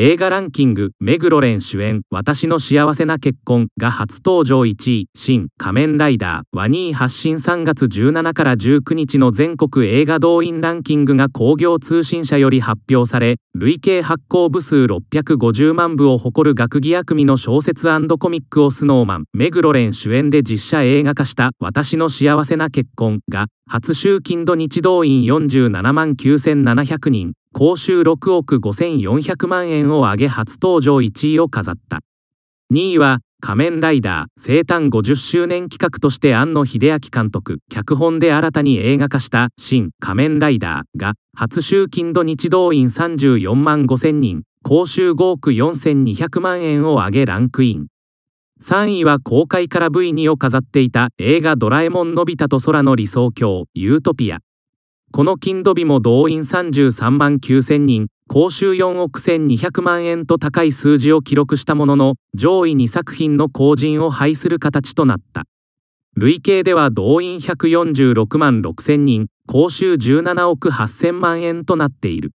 映画ランキング目黒蓮主演「私の幸せな結婚」が初登場1位「新仮面ライダー」ワニー発信3月17から19日の全国映画動員ランキングが工業通信社より発表され累計発行部数650万部を誇る学技役味の小説コミックをスノーマン目黒蓮主演で実写映画化した「私の幸せな結婚」が初週金土日動員47万9700人公衆6億5400万円を上げ初登場1位を飾った2位は仮面ライダー生誕50周年企画として庵野秀明監督脚本で新たに映画化した新仮面ライダーが初集金土日動員34万5000人公衆5億4200万円を上げランクイン3位は公開から V2 を飾っていた映画「ドラえもんのび太と空の理想郷ユートピア」この金土日も動員33万9000人、公衆4億1200万円と高い数字を記録したものの、上位2作品の後陣を排する形となった。累計では動員146万6000人、公衆17億8000万円となっている。